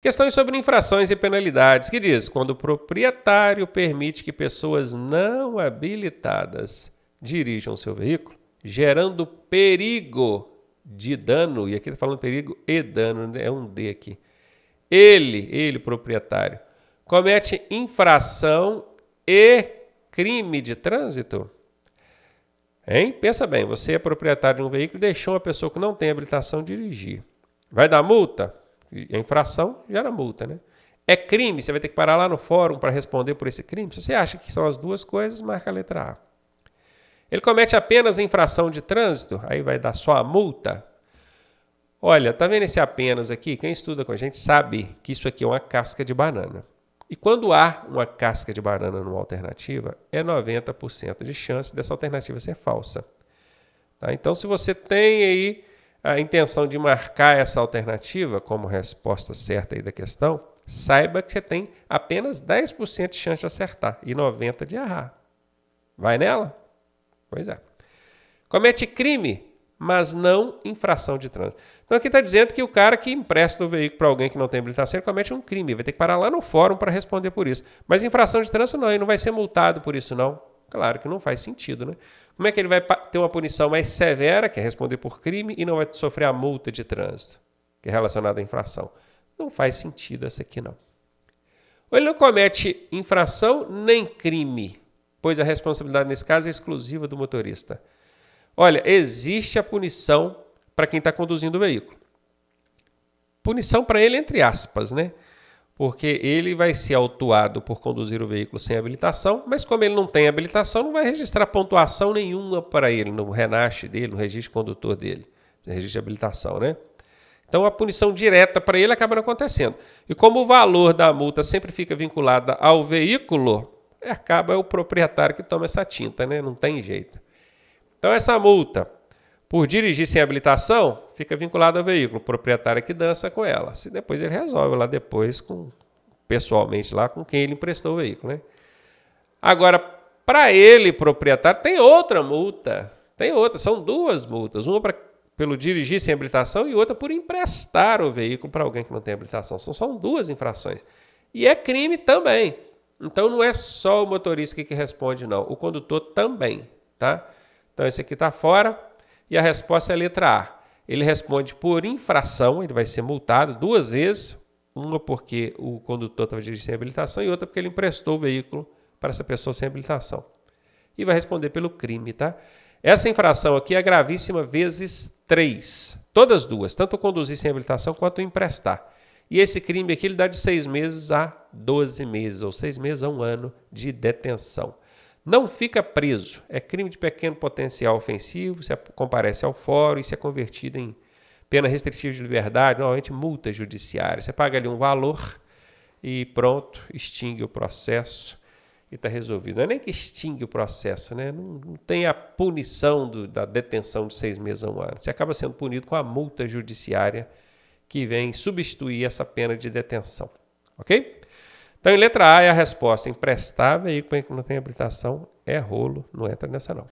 Questões sobre infrações e penalidades, que diz: quando o proprietário permite que pessoas não habilitadas dirijam seu veículo, gerando perigo de dano, e aqui está falando perigo e dano, né? é um D aqui. Ele, ele, proprietário, comete infração e crime de trânsito? Hein? Pensa bem, você é proprietário de um veículo e deixou uma pessoa que não tem habilitação dirigir. Vai dar multa? a infração, gera multa, né? É crime, você vai ter que parar lá no fórum para responder por esse crime. Se você acha que são as duas coisas, marca a letra A. Ele comete apenas infração de trânsito, aí vai dar só a multa. Olha, tá vendo esse apenas aqui? Quem estuda com a gente sabe que isso aqui é uma casca de banana. E quando há uma casca de banana numa alternativa, é 90% de chance dessa alternativa ser falsa. Tá? Então, se você tem aí a intenção de marcar essa alternativa como resposta certa aí da questão, saiba que você tem apenas 10% de chance de acertar e 90% de errar. Vai nela? Pois é. Comete crime, mas não infração de trânsito. Então aqui está dizendo que o cara que empresta o veículo para alguém que não tem habilitação, ele comete um crime, vai ter que parar lá no fórum para responder por isso. Mas infração de trânsito não, ele não vai ser multado por isso não. Claro que não faz sentido, né? Como é que ele vai ter uma punição mais severa, que é responder por crime, e não vai sofrer a multa de trânsito, que é relacionada à infração? Não faz sentido essa aqui, não. Ou ele não comete infração nem crime, pois a responsabilidade nesse caso é exclusiva do motorista. Olha, existe a punição para quem está conduzindo o veículo. Punição para ele, entre aspas, né? porque ele vai ser autuado por conduzir o veículo sem habilitação, mas como ele não tem habilitação, não vai registrar pontuação nenhuma para ele no renache dele, no registro condutor dele, no registro de habilitação, né? Então a punição direta para ele acaba não acontecendo. E como o valor da multa sempre fica vinculada ao veículo, acaba o proprietário que toma essa tinta, né? Não tem jeito. Então essa multa por dirigir sem habilitação, fica vinculado ao veículo, o proprietário é que dança com ela. Se depois ele resolve lá depois com pessoalmente lá com quem ele emprestou o veículo, né? Agora, para ele, proprietário, tem outra multa. Tem outra, são duas multas, uma pelo dirigir sem habilitação e outra por emprestar o veículo para alguém que não tem habilitação. São só duas infrações. E é crime também. Então não é só o motorista que responde não, o condutor também, tá? Então esse aqui está fora. E a resposta é a letra A. Ele responde por infração, ele vai ser multado duas vezes, uma porque o condutor estava dirigindo sem habilitação e outra porque ele emprestou o veículo para essa pessoa sem habilitação. E vai responder pelo crime, tá? Essa infração aqui é gravíssima vezes três, Todas duas, tanto conduzir sem habilitação quanto emprestar. E esse crime aqui ele dá de seis meses a 12 meses, ou seis meses a um ano de detenção. Não fica preso. É crime de pequeno potencial ofensivo, se comparece ao fórum e se é convertido em pena restritiva de liberdade, normalmente multa judiciária. Você paga ali um valor e pronto, extingue o processo e está resolvido. Não é nem que extingue o processo, né? não, não tem a punição do, da detenção de seis meses a um ano. Você acaba sendo punido com a multa judiciária que vem substituir essa pena de detenção. Ok? Então, em letra A é a resposta: emprestar veículo que não tem habilitação é rolo, não entra nessa não.